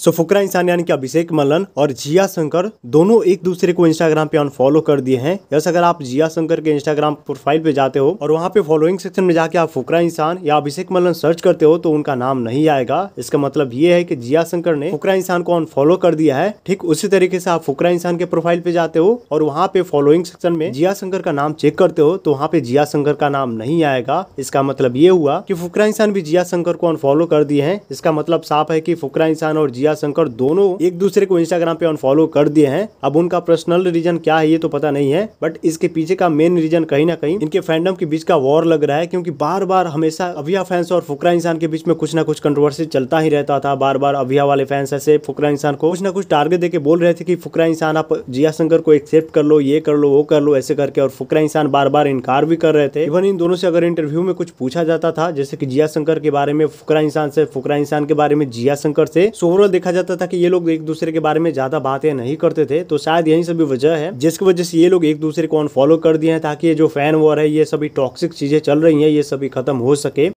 सो फुकरा इंसान यानी कि अभिषेक मलन और जिया शंकर दोनों एक दूसरे को इंस्टाग्राम पे अनफॉलो कर दिए हैं यस अगर आप जिया शंकर के इंस्टाग्राम प्रोफाइल पे जाते हो और वहाँ पे फॉलोइंग सेक्शन में जाके आप फुकरा इंसान या अभिषेक मलन सर्च करते हो तो उनका नाम नहीं आएगा इसका मतलब ये है की जिया शंकर ने फुकरा इंसान को अनफॉलो कर दिया है ठीक उसी तरीके से आप फुकरा इंसान के प्रोफाइल पे जाते हो और वहाँ पे फॉलोइंग सेक्शन में जिया शंकर का नाम चेक करते हो तो वहाँ पे जिया शंकर का नाम नहीं आएगा इसका मतलब ये हुआ की फुकरा इंसान भी जिया शंकर को अनफॉलो कर दिए है इसका मतलब साफ है की फुकरा इंसान और जिया दिव्या शंकर दोनों एक दूसरे को इंस्टाग्राम पे अनफॉलो कर दिए हैं अब उनका पर्सनल रीजन क्या है ये तो पता नहीं है बट इसके पीछे का मेन रीजन कहीं ना कहीं इनके फैंडम के बीच का वॉर लग रहा है क्योंकि बार बार हमेशा अभिया फैंस और फुकरा इंसान के बीच में कुछ ना कुछ कंट्रोवर्सी चलता ही रहता था बार बार अभिया वाले फैंस ऐसे फुकरा इंसान को कुछ ना कुछ टारगेट देके बोल रहे थे कि फुकरा इंसान आप जिया शंकर को एक्सेप्ट कर लो ये कर लो वो कर लो ऐसे करके और फुकरा इंसान बार बार इनकार भी कर रहे थे इवन इन दोनों से अगर इंटरव्यू में कुछ पूछा जाता था जैसे कि जिया शंकर के बारे में फुकरा इंसान से फुकरा इंसान के बारे में जिया शंकर से सोवरल देखा जाता था कि ये लोग एक दूसरे के बारे में ज्यादा बातें नहीं करते थे तो शायद यही सभी वजह है जिसकी वजह से ये लोग एक दूसरे को अनफॉलो कर दिए हैं ताकि ये जो फैन वॉर है ये सभी टॉक्सिक चीजें चल रही हैं ये सभी खत्म हो सके